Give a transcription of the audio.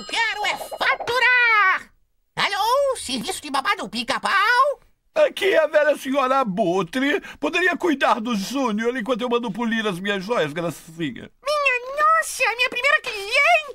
eu quero é faturar! Alô, serviço de babado pica-pau? Aqui é a velha senhora Abutre poderia cuidar do Júnior enquanto eu mando polir as minhas joias, gracinha. Minha nossa, minha primeira cliente!